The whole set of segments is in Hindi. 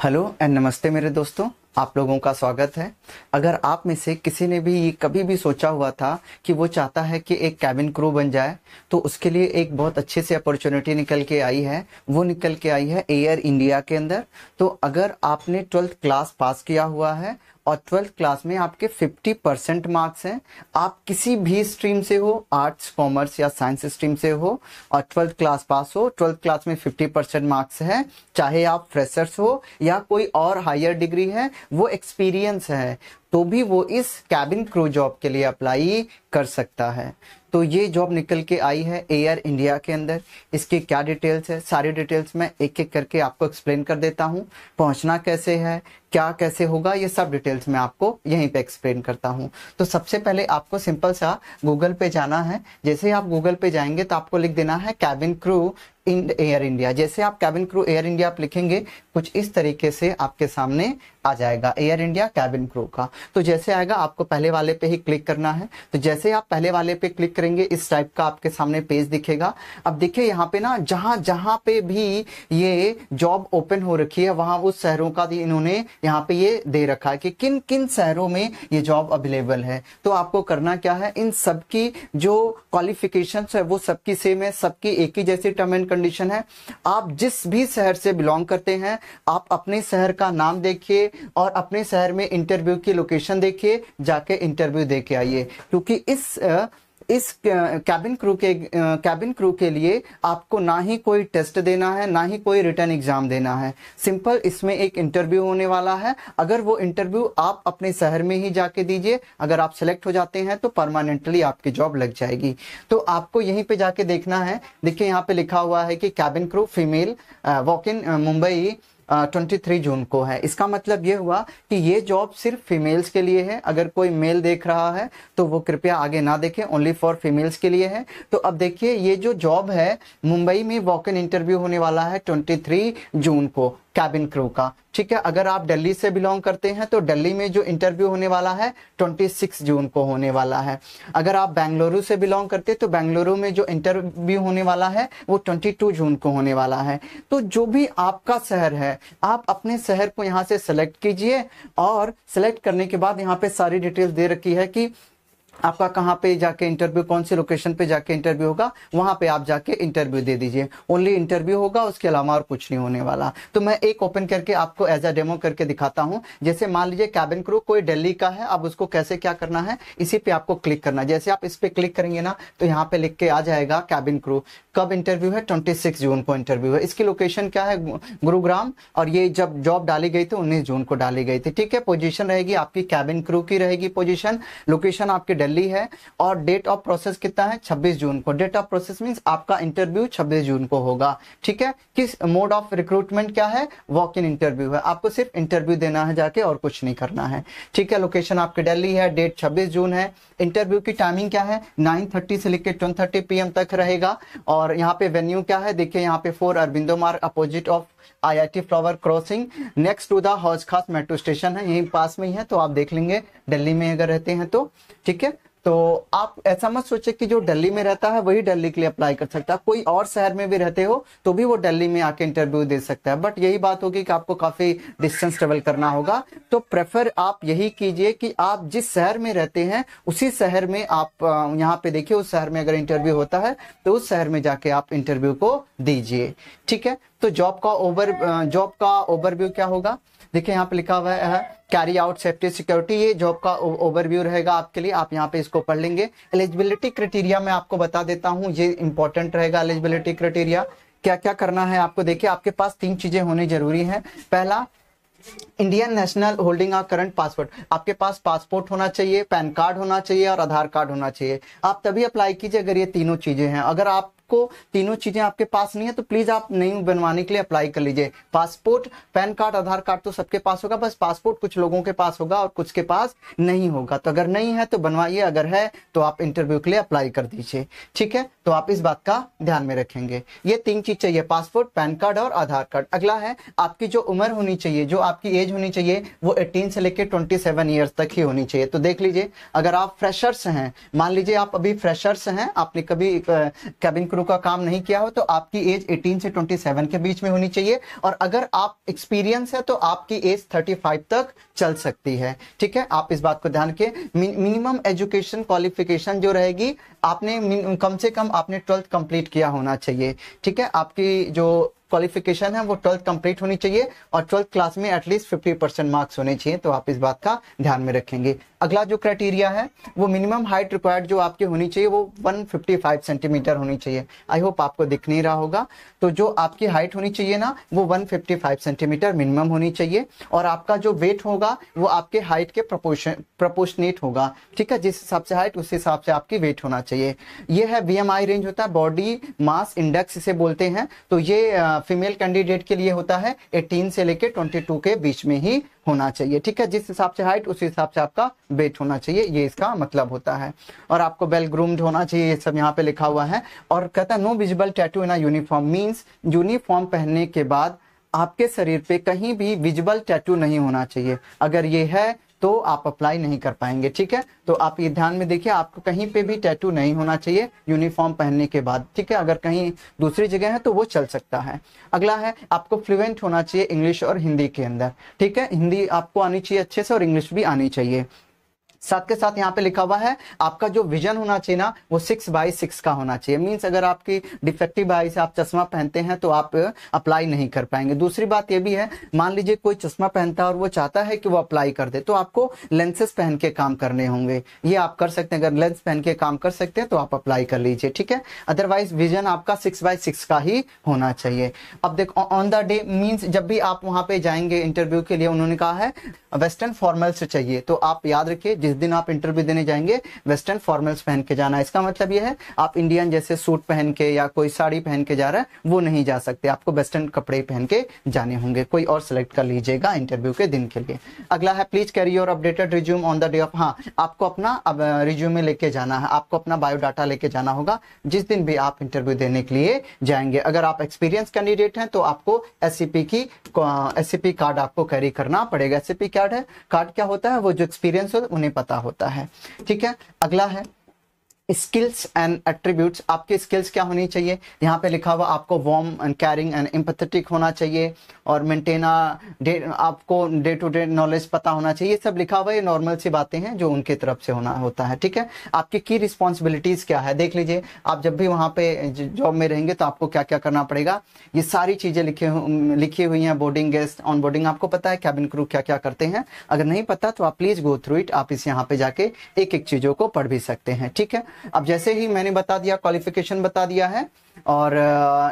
हेलो एंड नमस्ते मेरे दोस्तों आप लोगों का स्वागत है अगर आप में से किसी ने भी कभी भी सोचा हुआ था कि वो चाहता है कि एक कैबिन क्रू बन जाए तो उसके लिए एक बहुत अच्छे से अपॉर्चुनिटी निकल के आई है वो निकल के आई है एयर इंडिया के अंदर तो अगर आपने ट्वेल्थ क्लास पास किया हुआ है और ट्वेल्थ क्लास में आपके 50 परसेंट मार्क्स हैं आप किसी भी स्ट्रीम से हो आर्ट्स कॉमर्स या साइंस स्ट्रीम से हो और ट्वेल्थ क्लास पास हो ट्वेल्थ क्लास में 50 परसेंट मार्क्स हैं चाहे आप फ्रेशर्स हो या कोई और हायर डिग्री है वो एक्सपीरियंस है तो भी वो इस कैबिन क्रू जॉब के लिए अप्लाई कर सकता है तो ये जॉब निकल के आई है एयर इंडिया के अंदर इसके क्या डिटेल्स है सारी डिटेल्स मैं एक एक करके आपको एक्सप्लेन कर देता हूँ पहुँचना कैसे है क्या कैसे होगा ये सब डिटेल्स में आपको यहीं पे एक्सप्लेन करता हूँ तो सबसे पहले आपको सिंपल सा गूगल पे जाना है जैसे ही आप गूगल पे जाएंगे तो आपको लिख देना है cabin crew in Air India जैसे आप कैबिन क्रू एयर इंडिया आप लिखेंगे कुछ इस तरीके से आपके सामने आ जाएगा एयर इंडिया कैबिन क्रू का तो जैसे आएगा आपको पहले वाले पे ही क्लिक करना है तो जैसे आप पहले वाले पे क्लिक करेंगे इस टाइप का आपके सामने पेज दिखेगा अब देखिए यहाँ पे ना जहां जहां पे भी ये जॉब ओपन हो रखी है वहां उस शहरों का इन्होंने यहाँ पे ये दे रखा है कि किन किन शहरों में ये जॉब अवेलेबल है तो आपको करना क्या है इन सबकी जो क्वालिफिकेशन है वो सबकी सेम है सबकी एक ही जैसी टर्म एंड कंडीशन है आप जिस भी शहर से बिलोंग करते हैं आप अपने शहर का नाम देखिए और अपने शहर में इंटरव्यू की लोकेशन देखिए जाके इंटरव्यू दे के आइए क्योंकि इस इस कैबिन क्रू के कैबिन क्रू के लिए आपको ना ही कोई टेस्ट देना है ना ही कोई रिटर्न एग्जाम देना है सिंपल इसमें एक इंटरव्यू होने वाला है अगर वो इंटरव्यू आप अपने शहर में ही जाके दीजिए अगर आप सेलेक्ट हो जाते हैं तो परमानेंटली आपकी जॉब लग जाएगी तो आपको यहीं पे जाके देखना है देखिए यहाँ पे लिखा हुआ है कि cabin crew female walk in Mumbai twenty three June को है इसका मतलब यह हुआ कि ये जॉब सिर्फ फीमेल्स के लिए है अगर कोई मेल देख रहा है तो वो कृपया आगे ना देखें ओनली फॉर फीमेल्स के लिए है तो अब देखिए ये जो जॉब है मुंबई में वॉक इन इंटरव्यू होने वाला है ट्वेंटी थ्री जून को कैबिन क्रू का ठीक है अगर आप दिल्ली से बिलोंग करते हैं तो दिल्ली में जो इंटरव्यू होने वाला है 26 जून को होने वाला है अगर आप बेंगलुरु से बिलोंग करते हैं तो बेंगलुरु में जो इंटरव्यू होने वाला है वो 22 जून को होने वाला है तो जो भी आपका शहर है आप अपने शहर को यहाँ से सेलेक्ट कीजिए और सेलेक्ट करने के बाद यहाँ पे सारी डिटेल्स दे रखी है कि आपका कहाँ पे जाके इंटरव्यू कौन सी लोकेशन पे जाके इंटरव्यू होगा वहां पे आप जाके इंटरव्यू दे दीजिए ओनली इंटरव्यू होगा उसके अलावा और कुछ नहीं होने वाला तो मैं एक ओपन करके आपको एज अ डेमो करके दिखाता हूँ जैसे मान लीजिए कैबिन क्रू कोई दिल्ली का है अब उसको कैसे क्या करना है इसी पे आपको क्लिक करना है जैसे आप इस पर क्लिक करेंगे ना तो यहाँ पे लिख के आ जाएगा कैबिन क्रू कब इंटरव्यू है ट्वेंटी जून को इंटरव्यू है इसकी लोकेशन क्या है गुरुग्राम और ये जब जॉब डाली गई थी उन्नीस जून को डाली गई थी ठीक है पोजिशन रहेगी आपकी कैबिन क्रू की रहेगी पोजिशन लोकेशन आपकी डेली दिल्ली है और डेट ऑफ प्रोसेस कितना है 26 जून को डेट ऑफ प्रोसेस मीन आपका इंटरव्यू 26 जून को होगा ठीक है किस मोड ऑफ रिक्रूटमेंट क्या है वॉक इन इंटरव्यू है आपको सिर्फ इंटरव्यू देना है जाके और कुछ नहीं करना है ठीक है लोकेशन आपकी डेली है डेट छब्बीस जून है इंटरव्यू की टाइमिंग क्या है नाइन से लेकर ट्वेल्व थर्टी तक रहेगा और यहाँ पे वेन्यू क्या है देखिए यहाँ पे four Aurobindo Marg opposite of IIT flower crossing next to the Hauz Khas metro station है यहीं पास में ही है तो आप देख लेंगे दिल्ली में अगर रहते हैं तो ठीक है तो आप ऐसा मत सोचे कि जो दिल्ली में रहता है वही दिल्ली के लिए अप्लाई कर सकता है कोई और शहर में भी रहते हो तो भी वो दिल्ली में आके इंटरव्यू दे सकता है बट यही बात होगी कि आपको काफी डिस्टेंस ट्रेवल करना होगा तो प्रेफर आप यही कीजिए कि आप जिस शहर में रहते हैं उसी शहर में आप यहाँ पे देखिए उस शहर में अगर इंटरव्यू होता है तो उस शहर में जाके आप इंटरव्यू को दीजिए ठीक है तो जॉब का ओवर जॉब का ओवरव्यू क्या होगा देखिए यहाँ पे लिखा हुआ है कैरी आउट सेफ्टी सिक्योरिटी ये जॉब का ओवरव्यू रहेगा आपके लिए आप यहाँ पे इसको पढ़ लेंगे एलिजिबिलिटी क्राइटेरिया मैं आपको बता देता हूँ ये इंपॉर्टेंट रहेगा एलिजिबिलिटी क्राइटेरिया क्या क्या करना है आपको देखिए आपके पास तीन चीजें होनी जरूरी है पहला इंडियन नेशनल होल्डिंग और करंट पासपोर्ट आपके पास पासपोर्ट होना चाहिए पैन कार्ड होना चाहिए और आधार कार्ड होना चाहिए आप तभी अप्लाई कीजिए अगर ये तीनों चीजें हैं अगर आप आपको तीनों चीजें आपके पास नहीं है तो प्लीज आप नई बनवाने के लिए अप्लाई कर लीजिए passport PAN card Aadhaar card तो सबके पास होगा बस पासपोर्ट कुछ लोगों के पास होगा और कुछ के पास नहीं होगा तो अगर नहीं है तो बनवाइए अगर है तो आप इंटरव्यू के लिए अप्लाई कर दीजिए ठीक है तो आप इस बात का ध्यान में रखेंगे ये तीन चीज चाहिए पासपोर्ट पैन कार्ड और आधार कार्ड अगला है आपकी जो उम्र होनी चाहिए जो आपकी एज होनी चाहिए वो एटीन से लेकर ट्वेंटी सेवन तक ही होनी चाहिए तो देख लीजिए अगर आप फ्रेशर्स हैं मान लीजिए आप अभी फ्रेशर्स हैं आपने कभी कैबिन क्रू डब्ल्यू का काम नहीं किया हो तो आपकी एज 18 से 27 के बीच में होनी चाहिए और अगर आप एक्सपीरियंस है तो आपकी एज 35 तक चल सकती है ठीक है आप इस बात को ध्यान के मिनिमम एजुकेशन क्वालिफिकेशन जो रहेगी आपने कम से कम आपने ट्वेल्थ कंप्लीट किया होना चाहिए ठीक है आपकी जो क्वालिफिकेशन है वो ट्वेल्थ कंप्लीट होनी चाहिए और ट्वेल्थ क्लास में एटलीस्ट फिफ्टी परसेंट मार्क्स होने चाहिए तो आप इस बात का ध्यान में रखेंगे अगला जो क्राइटेरिया है वो मिनिमम हाइट रिक्वायर्ड जो आपकी होनी चाहिए वो 155 सेंटीमीटर होनी चाहिए आई होप आपको दिख नहीं रहा होगा तो जो आपकी हाइट होनी चाहिए ना वो 155 सेंटीमीटर मिनिमम होनी चाहिए और आपका जो वेट होगा वो आपके हाइट के प्रपोशन प्रपोशनेट होगा ठीक है जिस हिसाब से हाइट उस हिसाब से आपकी वेट होना चाहिए चाहिए ये है बीएमआई रेंज होता है बॉडी मास इंडेक्स इसे बोलते हैं तो ये फीमेल कैंडिडेट के लिए होता है 18 से लेकर 22 के बीच में ही होना चाहिए ठीक है जिस हिसाब से हाइट उसी हिसाब से आपका वेट होना चाहिए ये इसका मतलब होता है और आपको वेल ग्रूम्ड होना चाहिए ये सब यहाँ पे लिखा हुआ है और कहता है no visible tattoo in uniform means uniform पहनने के बाद आपके शरीर पे कहीं भी विजिबल टैटू नहीं होना चाहिए अगर ये है तो आप अप्लाई नहीं कर पाएंगे ठीक है तो आप ये ध्यान में देखिए आपको कहीं पे भी टैटू नहीं होना चाहिए यूनिफॉर्म पहनने के बाद ठीक है अगर कहीं दूसरी जगह है तो वो चल सकता है अगला है आपको फ्लुएंट होना चाहिए इंग्लिश और हिंदी के अंदर ठीक है हिंदी आपको आनी चाहिए अच्छे से और इंग्लिश भी आनी चाहिए साथ के साथ यहाँ पे लिखा हुआ है आपका जो विजन होना चाहिए ना वो सिक्स बाई सिक्स का होना चाहिए मीन्स अगर आपकी डिफेक्टिव आई से आप चश्मा पहनते हैं तो आप अप्लाई नहीं कर पाएंगे दूसरी बात ये भी है मान लीजिए कोई चश्मा पहनता है और वो चाहता है कि वो अप्लाई कर दे तो आपको लेंसेस पहन के काम करने होंगे ये आप कर सकते हैं अगर लेंस पहन के काम कर सकते हैं तो आप अप्लाई कर लीजिए ठीक है अदरवाइज विजन आपका सिक्स बाई सिक्स का ही होना चाहिए अब देखो ऑन द डे मीन्स जब भी आप वहां पे जाएंगे इंटरव्यू के लिए उन्होंने कहा है वेस्टर्न फॉर्मल्स चाहिए तो आप याद रखिए जिस दिन आप इंटरव्यू देने जाएंगे वेस्टर्न फॉर्मल्स पहन के जाना इसका मतलब यह है आप इंडियन जैसे सूट पहन के या कोई साड़ी पहन के जा रहा है वो नहीं जा सकते आपको वेस्टर्न कपड़े पहन के जाने होंगे कोई और सिलेक्ट कर लीजिएगा इंटरव्यू के दिन के लिए अगला है please carry your updated resume on the day of हाँ आपको अपना रिज्यूमे लेके जाना है आपको अपना बायोडाटा लेके जाना होगा जिस दिन भी आप इंटरव्यू देने के लिए जाएंगे अगर आप एक्सपीरियंस कैंडिडेट हैं तो आपको एस की एस कार्ड आपको कैरी करना पड़ेगा एस कार्ड है कार्ड क्या होता है वो जो एक्सपीरियंस हो उन्हें पता होता है ठीक है अगला है स्किल्स एंड एट्रीब्यूट्स आपके स्किल्स क्या होनी चाहिए यहाँ पे लिखा हुआ आपको warm and caring and empathetic होना चाहिए और मेंटेना डे आपको डे टू डे नॉलेज पता होना चाहिए ये सब लिखा हुआ ये नॉर्मल सी बातें हैं जो उनके तरफ से होना होता है ठीक है आपकी की रिस्पॉन्सिबिलिटीज क्या है देख लीजिए आप जब भी वहाँ पे जॉब में रहेंगे तो आपको क्या क्या करना पड़ेगा ये सारी चीजें लिखी लिखी हुई हैं बोर्डिंग गेस्ट ऑन बोर्डिंग आपको पता है कैबिन क्रू क्या क्या करते हैं अगर नहीं पता तो आप प्लीज गो थ्रू इट आप इस यहाँ पे जाके एक एक चीजों को पढ़ भी सकते हैं ठीक है अब जैसे ही मैंने बता दिया क्वालिफिकेशन बता दिया है और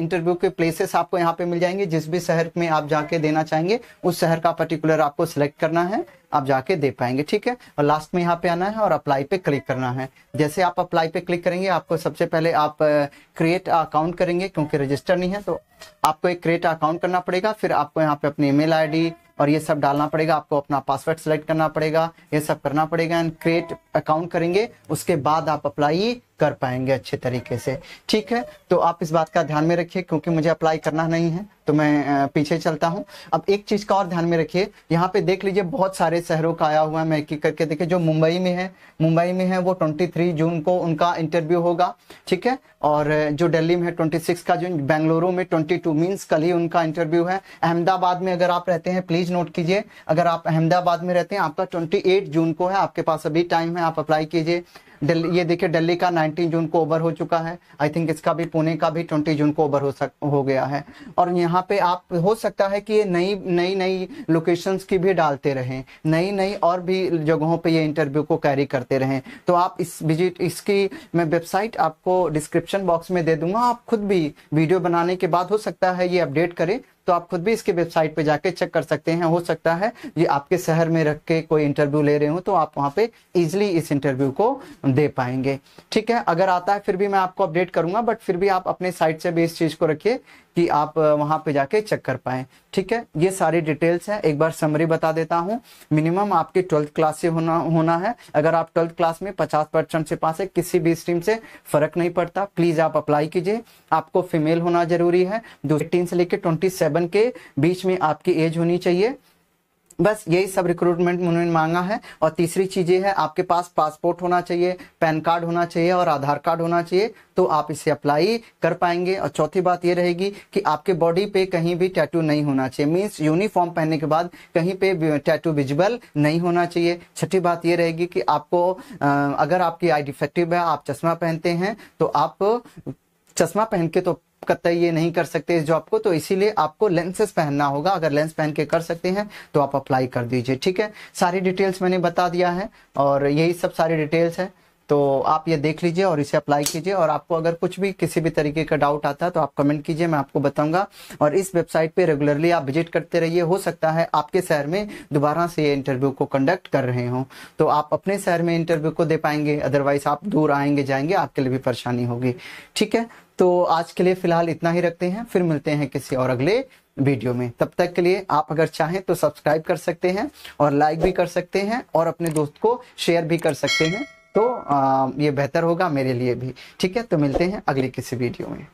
इंटरव्यू के प्लेसेस आपको यहाँ पे मिल जाएंगे जिस भी शहर में आप जाके देना चाहेंगे उस शहर का पर्टिकुलर आपको सिलेक्ट करना है आप जाके दे पाएंगे ठीक है और लास्ट में यहाँ पे आना है और अप्लाई पे क्लिक करना है जैसे आप अप्लाई पे क्लिक करेंगे आपको सबसे पहले आप क्रिएट अकाउंट करेंगे क्योंकि रजिस्टर नहीं है तो आपको एक क्रिएट अकाउंट करना पड़ेगा फिर आपको यहाँ पे अपनी ईमेल आईडी और ये सब डालना पड़ेगा आपको अपना पासवर्ड सेलेक्ट करना पड़ेगा ये सब करना पड़ेगा एंड क्रिएट अकाउंट करेंगे उसके बाद आप अप्लाई कर पाएंगे अच्छे तरीके से ठीक है तो आप इस बात का ध्यान में रखिए क्योंकि मुझे अप्लाई करना नहीं है तो मैं पीछे चलता हूं अब एक चीज का और ध्यान में रखिए यहाँ पे देख लीजिए बहुत सारे शहरों का आया हुआ है मैं करके देखिए जो मुंबई में है मुंबई में है वो 23 जून को उनका इंटरव्यू होगा ठीक है और जो दिल्ली में है ट्वेंटी का जून बेंगलुरु में ट्वेंटी टू मीन्स कल ही उनका इंटरव्यू है अहमदाबाद में अगर आप रहते हैं प्लीज नोट कीजिए अगर आप अहमदाबाद में रहते हैं आपका ट्वेंटी जून को है आपके पास अभी टाइम है आप अप्लाई कीजिए दिल्ली ये देखिए दिल्ली का 19 जून को ओवर हो चुका है आई थिंक इसका भी पुणे का भी 20 जून को ओवर हो सक हो गया है और यहाँ पे आप हो सकता है कि ये नई नई नई लोकेशंस की भी डालते रहें नई नई और भी जगहों पे ये इंटरव्यू को कैरी करते रहें तो आप इस विजिट इसकी मैं वेबसाइट आपको डिस्क्रिप्शन बॉक्स में दे दूंगा आप खुद भी वीडियो बनाने के बाद हो सकता है ये अपडेट करें तो आप खुद भी इसके वेबसाइट पे जाके चेक कर सकते हैं हो सकता है ये आपके शहर में रख के कोई इंटरव्यू ले रहे हो तो आप वहां पे इजिली इस इंटरव्यू को दे पाएंगे ठीक है अगर आता है फिर भी मैं आपको अपडेट करूंगा बट फिर भी आप अपने साइट से भी इस चीज को रखिए कि आप वहां पे जाके चेक कर पाए ठीक है ये सारी डिटेल्स है एक बार समरी बता देता हूँ मिनिमम आपके ट्वेल्थ क्लास से होना होना है अगर आप ट्वेल्थ क्लास में पचास परसेंट से पास है किसी भी स्ट्रीम से फर्क नहीं पड़ता प्लीज आप अप्लाई कीजिए आपको फीमेल होना जरूरी है दो से लेकर ट्वेंटी सेवन सेवन के बीच में आपकी एज होनी चाहिए बस यही सब रिक्रूटमेंट उन्होंने मांगा है और तीसरी चीज़ें है आपके पास पासपोर्ट होना चाहिए पैन कार्ड होना चाहिए और आधार कार्ड होना चाहिए तो आप इसे अप्लाई कर पाएंगे और चौथी बात ये रहेगी कि आपके बॉडी पे कहीं भी टैटू नहीं होना चाहिए मींस यूनिफॉर्म पहनने के बाद कहीं पे टैटू विजिबल नहीं होना चाहिए छठी बात ये रहेगी कि आपको अगर आपकी आई डिफेक्टिव है आप चश्मा पहनते हैं तो आप चश्मा पहन के तो कतई ये नहीं कर सकते इस जॉब को तो इसीलिए आपको लेंसेज पहनना होगा अगर लेंस पहन के कर सकते हैं तो आप अप्लाई कर दीजिए ठीक है सारी डिटेल्स मैंने बता दिया है और यही सब सारी डिटेल्स है तो आप ये देख लीजिए और इसे अप्लाई कीजिए और आपको अगर कुछ भी किसी भी तरीके का डाउट आता है तो आप कमेंट कीजिए मैं आपको बताऊंगा और इस वेबसाइट पे रेगुलरली आप विजिट करते रहिए हो सकता है आपके शहर में दोबारा से ये इंटरव्यू को कंडक्ट कर रहे हो तो आप अपने शहर में इंटरव्यू को दे पाएंगे अदरवाइज आप दूर आएंगे जाएंगे आपके लिए भी परेशानी होगी ठीक है तो आज के लिए फिलहाल इतना ही रखते हैं फिर मिलते हैं किसी और अगले वीडियो में तब तक के लिए आप अगर चाहें तो सब्सक्राइब कर सकते हैं और लाइक भी कर सकते हैं और अपने दोस्त को शेयर भी कर सकते हैं तो आ, ये बेहतर होगा मेरे लिए भी ठीक है तो मिलते हैं अगली किसी वीडियो में